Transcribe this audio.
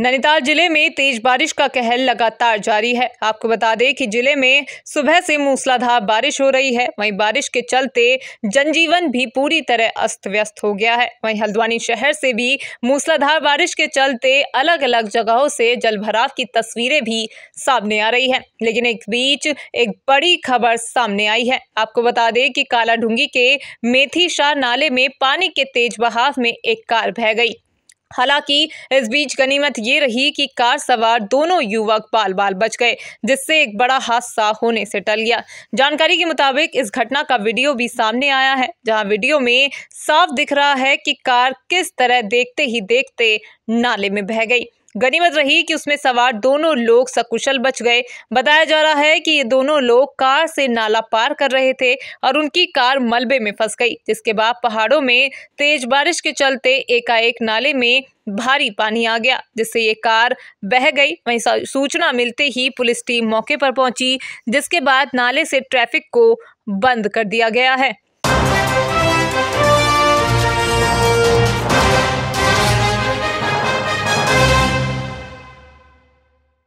नैनीताल जिले में तेज बारिश का कहर लगातार जारी है आपको बता दें कि जिले में सुबह से मूसलाधार बारिश हो रही है वहीं बारिश के चलते जनजीवन भी पूरी तरह अस्त व्यस्त हो गया है वहीं हल्द्वानी शहर से भी मूसलाधार बारिश के चलते अलग अलग जगहों से जलभराव की तस्वीरें भी सामने आ रही है लेकिन एक बीच एक बड़ी खबर सामने आई है आपको बता दें कि कालाढूंगी के मेथी शाह नाले में पानी के तेज बहाव में एक कार बह गई हालांकि इस बीच गनीमत ये रही कि कार सवार दोनों युवक बाल बाल बच गए जिससे एक बड़ा हादसा होने से टल गया जानकारी के मुताबिक इस घटना का वीडियो भी सामने आया है जहां वीडियो में साफ दिख रहा है कि कार किस तरह देखते ही देखते नाले में बह गई गनीमत रही कि उसमें सवार दोनों लोग सकुशल बच गए बताया जा रहा है कि ये दोनों लोग कार से नाला पार कर रहे थे और उनकी कार मलबे में फंस गई जिसके बाद पहाड़ों में तेज बारिश के चलते एकाएक नाले में भारी पानी आ गया जिससे ये कार बह गई वहीं सूचना मिलते ही पुलिस टीम मौके पर पहुंची जिसके बाद नाले से ट्रैफिक को बंद कर दिया गया है